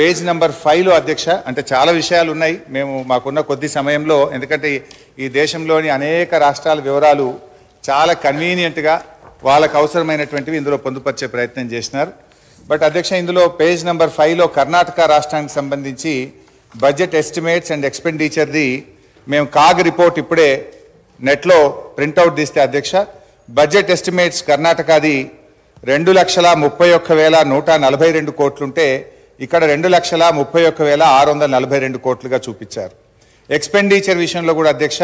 page number ఫైవ్లో అధ్యక్ష అంటే చాలా విషయాలు ఉన్నాయి మేము మాకున్న కొద్ది సమయంలో ఎందుకంటే ఈ దేశంలోని అనేక రాష్ట్రాల వివరాలు చాలా కన్వీనియంట్గా వాళ్ళకు అవసరమైనటువంటివి ఇందులో పొందుపరిచే ప్రయత్నం చేసినారు బట్ అధ్యక్ష ఇందులో పేజ్ నెంబర్ ఫైవ్లో కర్ణాటక రాష్ట్రానికి సంబంధించి బడ్జెట్ ఎస్టిమేట్స్ అండ్ ఎక్స్పెండిచర్ది మేము కాగ్ రిపోర్ట్ ఇప్పుడే నెట్లో ప్రింట్అవుట్ తీస్తే అధ్యక్ష బడ్జెట్ ఎస్టిమేట్స్ కర్ణాటకది రెండు లక్షల ముప్పై ఒక్క వేల నూట నలభై రెండు కోట్లుంటే ఇక్కడ రెండు లక్షల ముప్పై ఒక్క వేల ఆరు వందల నలభై రెండు కోట్లుగా చూపించారు ఎక్స్పెండిచర్ విషయంలో కూడా అధ్యక్ష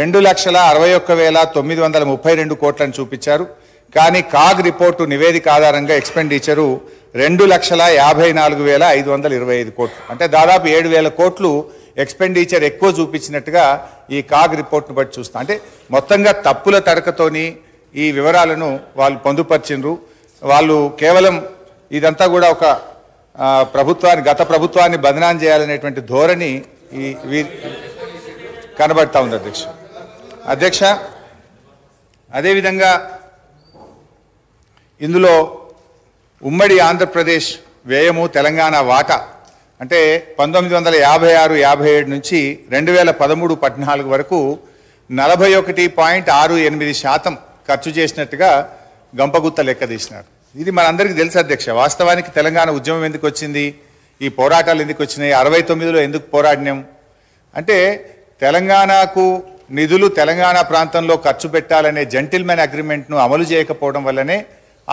రెండు లక్షల అరవై ఒక్క వేల తొమ్మిది వందల ముప్పై రెండు కోట్లను చూపించారు కానీ కాగ్ రిపోర్టు నివేదిక ఆధారంగా ఎక్స్పెండిచరు రెండు లక్షల యాభై నాలుగు వేల ఐదు వందల ఇరవై ఐదు కోట్లు అంటే దాదాపు ఏడు వేల కోట్లు ఎక్స్పెండిచర్ ఎక్కువ చూపించినట్టుగా ఈ కాగ్ రిపోర్ట్ను బట్టి చూస్తాం అంటే మొత్తంగా తప్పుల తడకతోని ఈ వివరాలను వాళ్ళు పొందుపరిచినరు వాళ్ళు కేవలం ఇదంతా కూడా ఒక ప్రభుత్వాన్ని గత ప్రభుత్వాన్ని బదనాం చేయాలనేటువంటి ధోరణి ఈ కనబడతా ఉంది అధ్యక్ష అధ్యక్ష అదేవిధంగా ఇందులో ఉమ్మడి ఆంధ్రప్రదేశ్ వ్యయము తెలంగాణ వాటా అంటే పంతొమ్మిది వందల యాభై ఆరు యాభై ఏడు నుంచి రెండు వేల పదమూడు పద్నాలుగు వరకు నలభై ఒకటి పాయింట్ ఆరు ఎనిమిది శాతం ఖర్చు చేసినట్టుగా గంపగుత్త లెక్క తీసినారు ఇది మనందరికీ తెలుసు అధ్యక్ష వాస్తవానికి తెలంగాణ ఉద్యమం ఎందుకు వచ్చింది ఈ పోరాటాలు ఎందుకు వచ్చినాయి అరవై తొమ్మిదిలో ఎందుకు పోరాడినాం అంటే తెలంగాణకు నిధులు తెలంగాణ ప్రాంతంలో ఖర్చు పెట్టాలనే జంటిల్మెన్ అగ్రిమెంట్ను అమలు చేయకపోవడం వల్లనే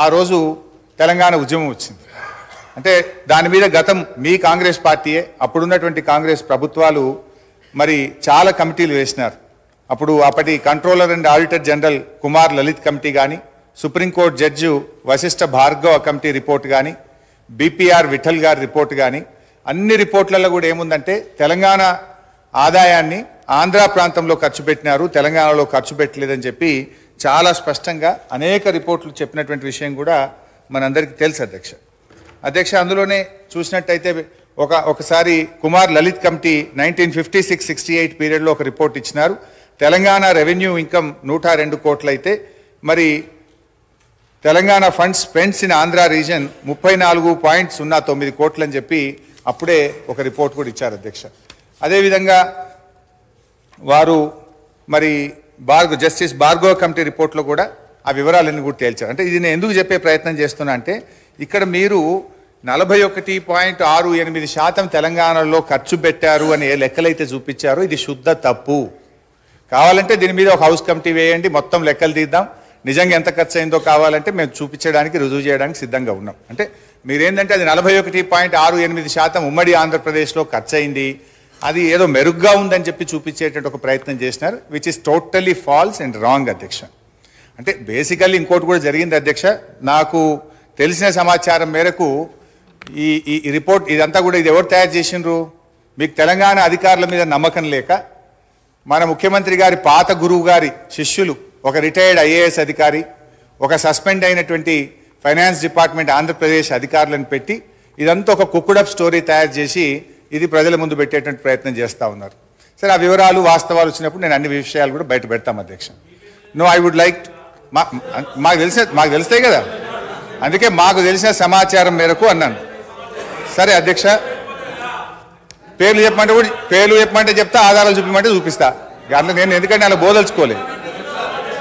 ఆ రోజు తెలంగాణ ఉద్యమం వచ్చింది అంటే దాని మీద గతం మీ కాంగ్రెస్ పార్టీయే అప్పుడున్నటువంటి కాంగ్రెస్ ప్రభుత్వాలు మరి చాలా కమిటీలు వేసినారు అప్పుడు అప్పటి controller and auditor general Kumar Lalit committee కానీ supreme court judge Vashishtha Bhargava committee report కానీ బీపీఆర్ విఠల్ గారి రిపోర్ట్ కానీ అన్ని రిపోర్ట్లలో కూడా ఏముందంటే తెలంగాణ ఆదాయాన్ని ఆంధ్ర ప్రాంతంలో ఖర్చు పెట్టినారు తెలంగాణలో ఖర్చు పెట్టలేదని చెప్పి చాలా స్పష్టంగా అనేక రిపోర్ట్లు చెప్పినటువంటి విషయం కూడా మనందరికీ తెలుసు అధ్యక్ష అధ్యక్ష అందులోనే చూసినట్టయితే ఒక ఒకసారి Kumar Lalit committee nineteen fifty six sixty eight పీరియడ్లో ఒక రిపోర్ట్ ఇచ్చినారు తెలంగాణ రెవెన్యూ ఇన్కమ్ నూట రెండు కోట్లయితే మరి Telangana fund spends in Andhra region ముప్పై నాలుగు పాయింట్ సున్నా తొమ్మిది కోట్లు అని చెప్పి అప్పుడే ఒక రిపోర్ట్ కూడా ఇచ్చారు అధ్యక్ష అదేవిధంగా వారు మరి బార్గో జస్టిస్ బార్గో కమిటీ రిపోర్ట్లో కూడా ఆ వివరాలన్నీ కూడా తేల్చారు అంటే ఇది నేను ఎందుకు చెప్పే ప్రయత్నం చేస్తున్నా అంటే ఇక్కడ మీరు నలభై ఒకటి పాయింట్ ఆరు ఎనిమిది శాతం తెలంగాణలో ఖర్చు పెట్టారు అని ఏ లెక్కలైతే చూపించారో ఇది శుద్ధ తప్పు కావాలంటే దీని మీద ఒక హౌస్ కమిటీ వేయండి మొత్తం లెక్కలు తీద్దాం నిజంగా ఎంత ఖర్చు అయిందో కావాలంటే మేము చూపించడానికి రుజువు చేయడానికి సిద్ధంగా ఉన్నాం అంటే మీరేంటంటే అది నలభై ఒకటి పాయింట్ ఆరు ఎనిమిది శాతం ఉమ్మడి ఆంధ్రప్రదేశ్లో ఖర్చు అయింది అది ఏదో మెరుగ్గా ఉందని చెప్పి చూపించేటట్టు ఒక ప్రయత్నం చేసినారు which is totally false and wrong అధ్యక్ష అంటే బేసికల్లీ ఇంకోటి కూడా జరిగింది అధ్యక్ష నాకు తెలిసిన సమాచారం మేరకు ఈ ఈ రిపోర్ట్ ఇదంతా కూడా ఇది ఎవరు తయారు చేసినారు మీకు తెలంగాణ అధికారుల మీద నమ్మకం లేక మన ముఖ్యమంత్రి గారి పాత గురువు గారి శిష్యులు ఒక రిటైర్డ్ ఐఏఎస్ అధికారి ఒక సస్పెండ్ అయినటువంటి ఫైనాన్స్ డిపార్ట్మెంట్ ఆంధ్రప్రదేశ్ అధికారులను పెట్టి ఇదంతా ఒక కుక్కుడప్ స్టోరీ తయారు చేసి ఇది ప్రజల ముందు పెట్టేటువంటి ప్రయత్నం చేస్తూ ఉన్నారు సరే ఆ వివరాలు వాస్తవాలు వచ్చినప్పుడు నేను అన్ని విషయాలు కూడా బయట పెడతాం అధ్యక్ష నో ఐ వుడ్ లైక్ మాకు తెలిసిన మాకు తెలుస్తాయి కదా అందుకే మాకు తెలిసిన సమాచారం మేరకు అన్నాను సరే అధ్యక్ష పేర్లు చెప్పమంటే కూడా పేర్లు చెప్పమంటే చెప్తా ఆధారాలు చూపించమంటే చూపిస్తా అందులో నేను ఎందుకంటే అలా బోదలుచుకోలేదు